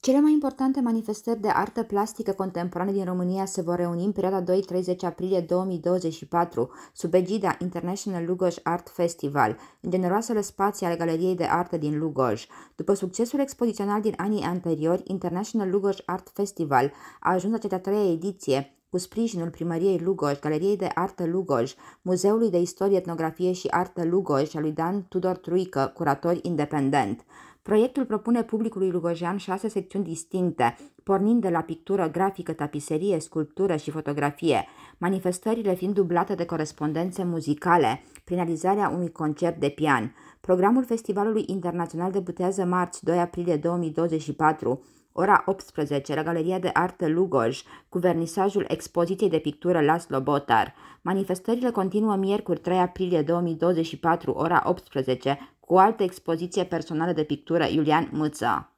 Cele mai importante manifestări de artă plastică contemporană din România se vor reuni în perioada 2-30 aprilie 2024 sub egida International Lugoj Art Festival, în generoasele spații ale Galeriei de Artă din Lugoj. După succesul expozițional din anii anteriori, International Lugoj Art Festival a ajuns la cea de-a treia ediție, cu sprijinul primăriei Lugoj, Galeriei de Artă Lugoj, Muzeului de Istorie, Etnografie și Artă Lugoj și a lui Dan Tudor Truică, curator independent. Proiectul propune publicului lugojean șase secțiuni distincte, pornind de la pictură, grafică, tapiserie, sculptură și fotografie, manifestările fiind dublate de corespondențe muzicale, prin realizarea unui concert de pian. Programul Festivalului Internațional debutează marți 2 aprilie 2024, Ora 18, la Galeria de Artă Lugoj, cu vernisajul expoziției de pictură Laslo Botar. Manifestările continuă miercuri 3 aprilie 2024, ora 18, cu altă expoziție personală de pictură Iulian Mâța.